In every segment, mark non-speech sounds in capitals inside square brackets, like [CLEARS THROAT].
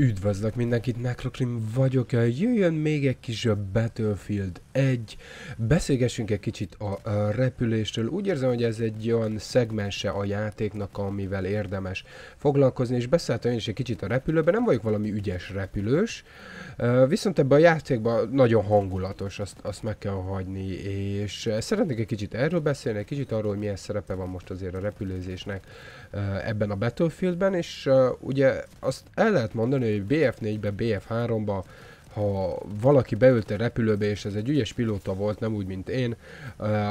Üdvözlök mindenkit, Necrocrim vagyok, jöjjön még egy kis Battlefield 1, beszélgessünk egy kicsit a repülésről, úgy érzem, hogy ez egy olyan szegmense a játéknak, amivel érdemes foglalkozni, és beszéltem én is egy kicsit a repülőben, nem vagyok valami ügyes repülős, viszont ebben a játékban nagyon hangulatos, azt, azt meg kell hagyni, és szeretnék egy kicsit erről beszélni, egy kicsit arról, hogy milyen szerepe van most azért a repülőzésnek ebben a Battlefieldben, és ugye azt el lehet mondani, BF4-be, BF3-ba, ha valaki beült a repülőbe, és ez egy ügyes pilóta volt, nem úgy, mint én,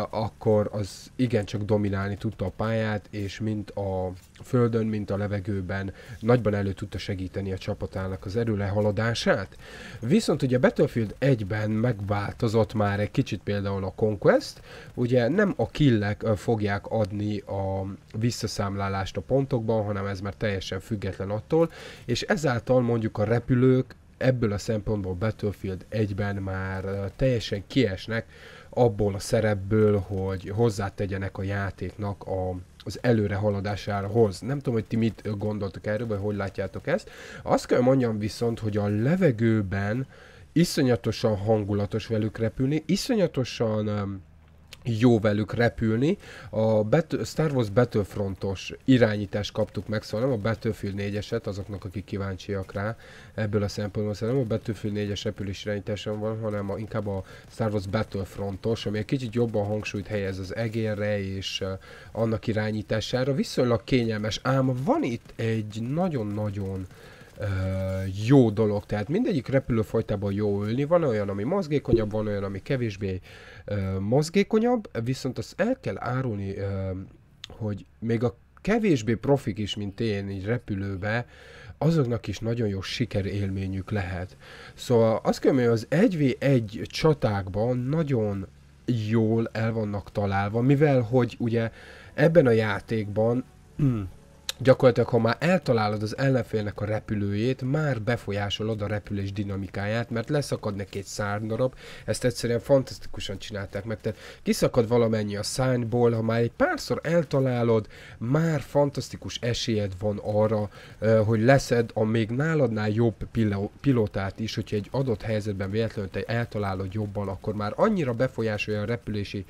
akkor az igencsak dominálni tudta a pályát, és mint a földön, mint a levegőben nagyban elő tudta segíteni a csapatának az erőlehaladását. Viszont ugye Battlefield 1-ben megváltozott már egy kicsit például a Conquest, ugye nem a killek fogják adni a visszaszámlálást a pontokban, hanem ez már teljesen független attól, és ezáltal mondjuk a repülők ebből a szempontból Battlefield 1-ben már teljesen kiesnek abból a szerepből, hogy hozzátegyenek a játéknak a, az előre haladásához. Nem tudom, hogy ti mit gondoltok erről, vagy hogy látjátok ezt. Azt kell mondjam viszont, hogy a levegőben iszonyatosan hangulatos velük repülni, iszonyatosan um, jó velük repülni. A Bet- Star Wars Battlefrontos irányítást kaptuk meg, szóval nem a Battlefield 4-eset, azoknak, akik kíváncsiak rá ebből a szempontból, szóval nem a Battlefield 4-es repülés irányításon van, hanem a, inkább a Star Wars Battlefrontos, ami egy kicsit jobban hangsúlyt helyez az egérre és eh, annak irányítására. Viszonylag kényelmes, ám van itt egy nagyon-nagyon jó dolog. Tehát mindegyik repülőfajtában jó ülni. Van olyan, ami mozgékonyabb, van olyan, ami kevésbé mozgékonyabb, viszont azt el kell árulni, hogy még a kevésbé profik is, mint én, így repülőbe, azoknak is nagyon jó sikerélményük lehet. Szóval azt kell hogy az 1v1 csatákban nagyon jól el vannak találva, mivel hogy ugye ebben a játékban gyakorlatilag ha már eltalálod az ellenfélnek a repülőjét, már befolyásolod a repülés dinamikáját, mert leszakad neki egy szárnydarab, ezt egyszerűen fantasztikusan csinálták meg, tehát kiszakad valamennyi a szárnyból, ha már egy párszor eltalálod, már fantasztikus esélyed van arra, hogy leszed a még náladnál jobb pilótát, is, hogyha egy adott helyzetben véletlenül te eltalálod jobban, akkor már annyira befolyásolja a repülési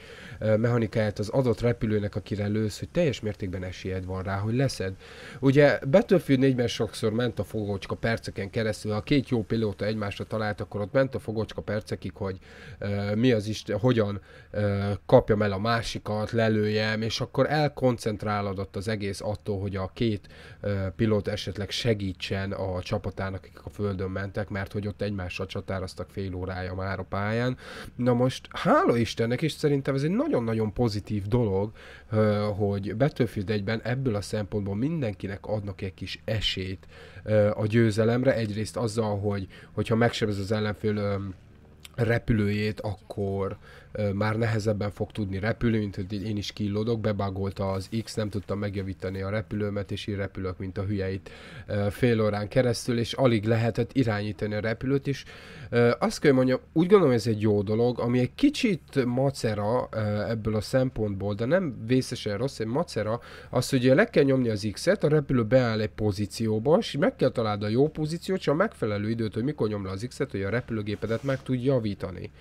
mechanikáját az adott repülőnek, akire lősz, hogy teljes mértékben esélyed van rá, hogy leszed Ugye Battlefield 4-ben sokszor ment a fogocska perceken keresztül, ha két jó pilóta egymásra talált, akkor ott ment a fogocska percekig, hogy uh, mi az is, hogyan uh, kapjam el a másikat, lelőjem, és akkor elkoncentrálódott az egész attól, hogy a két uh, pilóta esetleg segítsen a csapatának, akik a földön mentek, mert hogy ott egymással csatároztak fél órája már a pályán. Na most, hála Istennek, és szerintem ez egy nagyon-nagyon pozitív dolog, uh, hogy Battlefield 1-ben ebből a szempontból mindenkinek adnak egy kis esélyt a győzelemre, egyrészt azzal, hogy hogyha megsebez az ellenfél repülőjét, akkor már nehezebben fog tudni repülni, mint hogy én is kilódok, bebagolta az X, nem tudtam megjavítani a repülőmet, és így repülök, mint a hülyeit fél órán keresztül, és alig lehetett irányítani a repülőt is. Azt kell mondjam, úgy gondolom ez egy jó dolog, ami egy kicsit macera ebből a szempontból, de nem vészesen rossz, egy macera, az, hogy le kell nyomni az X-et, a repülő beáll egy pozícióba, és meg kell találni a jó pozíciót, csak a megfelelő időt, hogy mikor nyom le az X-et, hogy a repülőgépedet meg tud javítani.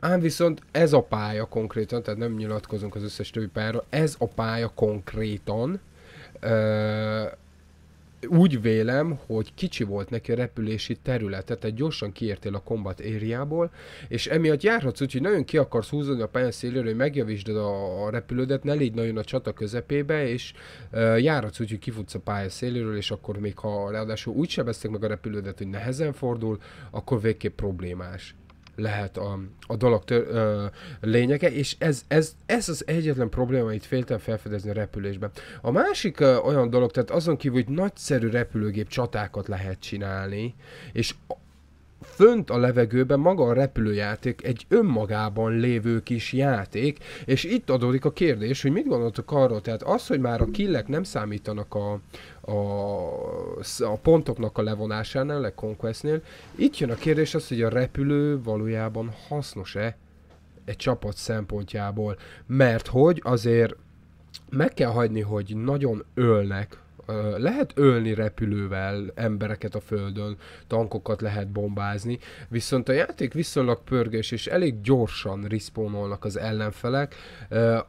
Ám viszont ez a pálya konkrétan, tehát nem nyilatkozunk az összes többi pályáról, ez a pálya konkrétan ö, úgy vélem, hogy kicsi volt neki a repülési területe, tehát gyorsan kiértél a kombat ériából, és emiatt járhatsz úgy, hogy nagyon ki akarsz húzni a pályán széléről, hogy megjavítsd a, a repülődet, ne légy nagyon a csata közepébe, és uh, járhatsz úgy, hogy kifutsz a pálya széléről, és akkor még ha ráadásul úgy sebeztek meg a repülődet, hogy nehezen fordul, akkor végképp problémás lehet a, a dolog tör, ö, lényege, és ez, ez, ez az egyetlen probléma, amit féltem felfedezni a repülésben. A másik ö, olyan dolog, tehát azon kívül, hogy nagyszerű repülőgép csatákat lehet csinálni, és fönt a levegőben maga a repülőjáték egy önmagában lévő kis játék, és itt adódik a kérdés, hogy mit gondoltok arról, tehát az, hogy már a killek nem számítanak a, a, a pontoknak a levonásánál, a Conquestnél, itt jön a kérdés az, hogy a repülő valójában hasznos-e egy csapat szempontjából, mert hogy azért meg kell hagyni, hogy nagyon ölnek lehet ölni repülővel embereket a földön, tankokat lehet bombázni, viszont a játék viszonylag pörgés, és elég gyorsan respawnolnak az ellenfelek,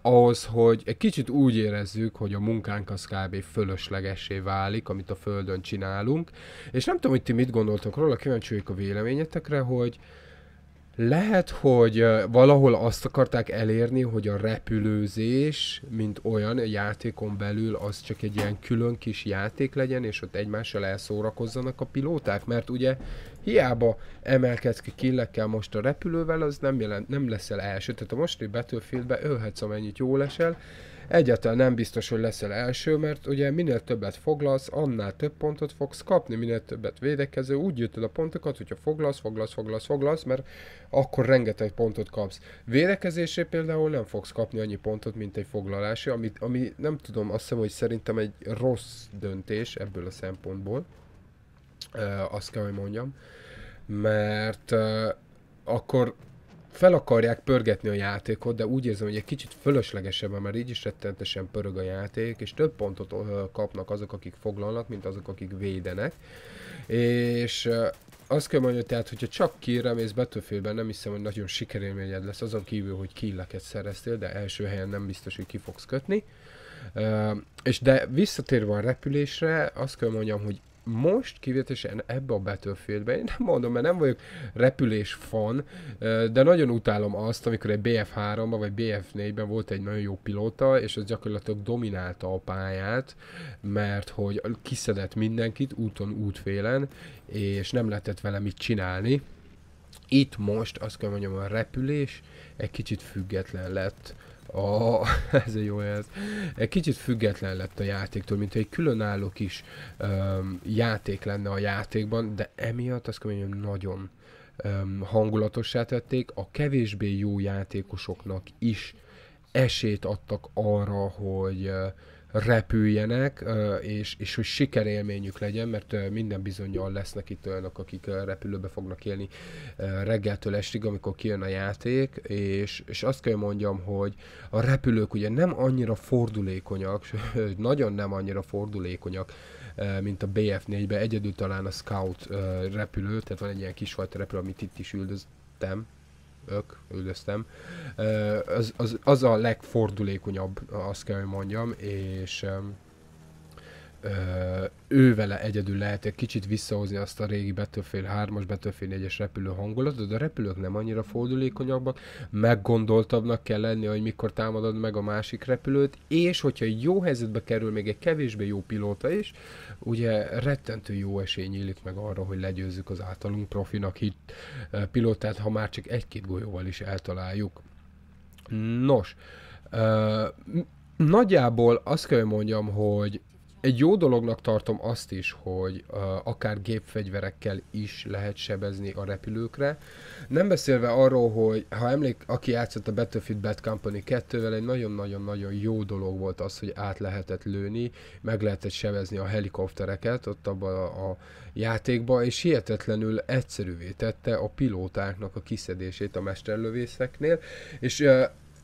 ahhoz, hogy egy kicsit úgy érezzük, hogy a munkánk az kb. fölöslegessé válik, amit a földön csinálunk, és nem tudom, hogy ti mit gondoltok róla, kíváncsi a véleményetekre, hogy lehet, hogy valahol azt akarták elérni, hogy a repülőzés, mint olyan a játékon belül, az csak egy ilyen külön kis játék legyen, és ott egymással elszórakozzanak a pilóták, mert ugye hiába emelkedsz ki killekkel most a repülővel, az nem, jelent, nem leszel első. Tehát a mostani Battlefieldbe ölhetsz amennyit jól esel, Egyáltalán nem biztos, hogy leszel első, mert ugye minél többet foglalsz, annál több pontot fogsz kapni, minél többet védekező, úgy el a pontokat, hogyha foglalsz, foglalsz, foglalsz, foglalsz, mert akkor rengeteg pontot kapsz. Védekezésé például nem fogsz kapni annyi pontot, mint egy foglalási, ami, ami nem tudom, azt hiszem, hogy szerintem egy rossz döntés ebből a szempontból. E, azt kell, hogy mondjam. Mert e, akkor fel akarják pörgetni a játékot, de úgy érzem, hogy egy kicsit fölöslegesebb, mert így is rettenetesen pörög a játék, és több pontot kapnak azok, akik foglalnak, mint azok, akik védenek. És azt kell mondani, hogy tehát, hogyha csak kírem és betöfélben, nem hiszem, hogy nagyon sikerélményed lesz, azon kívül, hogy killeket szereztél, de első helyen nem biztos, hogy ki fogsz kötni. Uh, és de visszatérve a repülésre, azt kell mondjam, hogy most kivételesen ebbe a Battlefieldbe, én nem mondom, mert nem vagyok repülés fan, de nagyon utálom azt, amikor egy BF3-ban vagy BF4-ben volt egy nagyon jó pilóta, és az gyakorlatilag dominálta a pályát, mert hogy kiszedett mindenkit úton, útfélen, és nem lehetett vele mit csinálni. Itt most azt kell mondjam, a repülés egy kicsit független lett a, [LAUGHS] oh, ez egy jó ez. Egy kicsit független lett a játéktól, mint egy különálló kis um, játék lenne a játékban, de emiatt azt mondjam, nagyon um, hangulatossá tették. A kevésbé jó játékosoknak is esélyt adtak arra, hogy uh, repüljenek, és, és hogy sikerélményük legyen, mert minden bizonyal lesznek itt olyanok, akik repülőbe fognak élni reggeltől estig, amikor kijön a játék, és, és azt kell mondjam, hogy a repülők ugye nem annyira fordulékonyak, [LAUGHS] nagyon nem annyira fordulékonyak, mint a BF4-ben, egyedül talán a Scout repülő, tehát van egy ilyen kisfajta repülő, amit itt is üldöztem, ök, üldöztem, az, az, az a legfordulékonyabb, azt kell, hogy mondjam, és ő vele egyedül lehet egy kicsit visszahozni azt a régi Battlefield 3-as, Battlefield 4-es repülő hangulatot, de a repülők nem annyira fordulékonyabbak, meggondoltabbnak kell lenni, hogy mikor támadod meg a másik repülőt, és hogyha jó helyzetbe kerül még egy kevésbé jó pilóta is, ugye rettentő jó esély nyílik meg arra, hogy legyőzzük az általunk profinak hit pilótát, ha már csak egy-két golyóval is eltaláljuk. Nos, nagyjából azt kell, hogy mondjam, hogy egy jó dolognak tartom azt is, hogy uh, akár gépfegyverekkel is lehet sebezni a repülőkre. Nem beszélve arról, hogy ha emlék, aki játszott a Battlefield Bad Company 2-vel, egy nagyon-nagyon-nagyon jó dolog volt az, hogy át lehetett lőni, meg lehetett sebezni a helikoptereket ott abban a, a játékba, és hihetetlenül egyszerűvé tette a pilótáknak a kiszedését a mesterlövészeknél, és uh,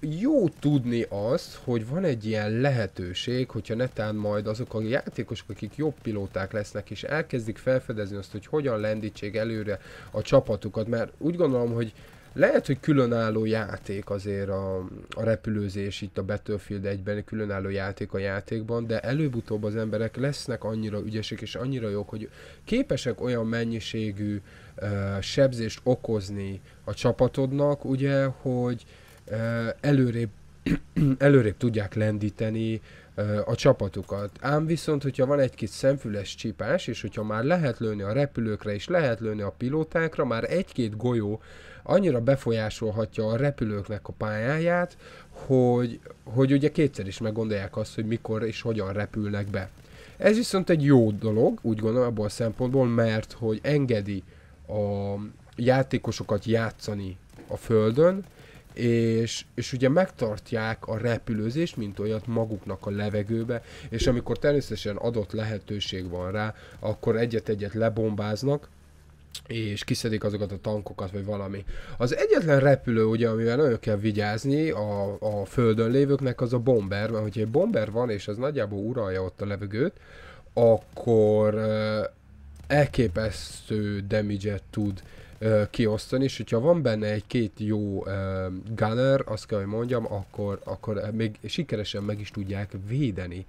jó tudni az, hogy van egy ilyen lehetőség, hogyha netán majd azok a játékosok, akik jobb pilóták lesznek, és elkezdik felfedezni azt, hogy hogyan lendítsék előre a csapatukat, mert úgy gondolom, hogy lehet, hogy különálló játék azért a, a repülőzés itt a Battlefield 1-ben, különálló játék a játékban, de előbb-utóbb az emberek lesznek annyira ügyesek és annyira jók, hogy képesek olyan mennyiségű uh, sebzést okozni a csapatodnak, ugye, hogy előrébb, [CLEARS THROAT] előrébb tudják lendíteni a csapatukat. Ám viszont, hogyha van egy-két szemfüles csípás, és hogyha már lehet lőni a repülőkre, és lehet lőni a pilótákra, már egy-két golyó annyira befolyásolhatja a repülőknek a pályáját, hogy, hogy ugye kétszer is meggondolják azt, hogy mikor és hogyan repülnek be. Ez viszont egy jó dolog, úgy gondolom abból a szempontból, mert hogy engedi a játékosokat játszani a földön, és, és ugye megtartják a repülőzést, mint olyat maguknak a levegőbe, és amikor természetesen adott lehetőség van rá, akkor egyet-egyet lebombáznak, és kiszedik azokat a tankokat, vagy valami. Az egyetlen repülő, ugye, amivel nagyon kell vigyázni a, a földön lévőknek, az a bomber, mert hogyha egy bomber van, és az nagyjából uralja ott a levegőt, akkor elképesztő damage tud ö, kiosztani, és hogyha van benne egy-két jó ö, gunner, azt kell, hogy mondjam, akkor, akkor még sikeresen meg is tudják védeni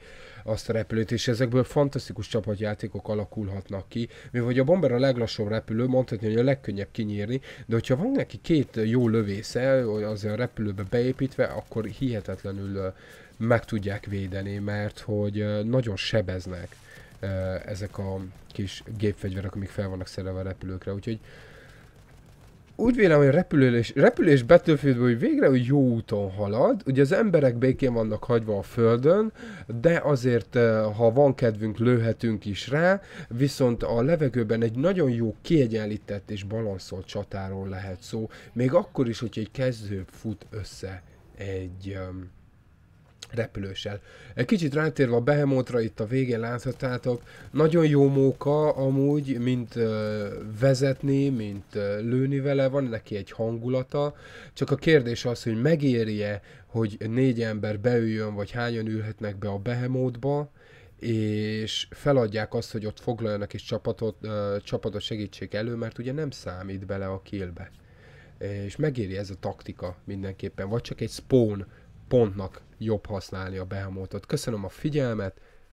azt a repülőt, és ezekből fantasztikus csapatjátékok alakulhatnak ki, mivel hogy a bomber a leglassabb repülő, mondhatni, hogy a legkönnyebb kinyírni, de hogyha van neki két jó lövésze, az a repülőbe beépítve, akkor hihetetlenül meg tudják védeni, mert hogy nagyon sebeznek ezek a kis gépfegyverek, amik fel vannak szerelve a repülőkre, úgyhogy úgy vélem, hogy a repülés, repülés Battlefieldből hogy végre hogy jó úton halad. Ugye az emberek békén vannak hagyva a földön, de azért, ha van kedvünk, lőhetünk is rá, viszont a levegőben egy nagyon jó kiegyenlített és balanszolt csatáról lehet szó, még akkor is, hogy egy kezdő fut össze egy... Um, repülőssel. Egy kicsit rátérve a behemótra itt a végén láthatátok, nagyon jó móka amúgy, mint ö, vezetni, mint ö, lőni vele, van neki egy hangulata, csak a kérdés az, hogy megéri-e, hogy négy ember beüljön, vagy hányan ülhetnek be a behemótba, és feladják azt, hogy ott foglaljanak és csapatot, ö, csapatot segítsék elő, mert ugye nem számít bele a killbe. És megéri ez a taktika mindenképpen, vagy csak egy spawn pontnak jobb használni a behemotot. Köszönöm a figyelmet,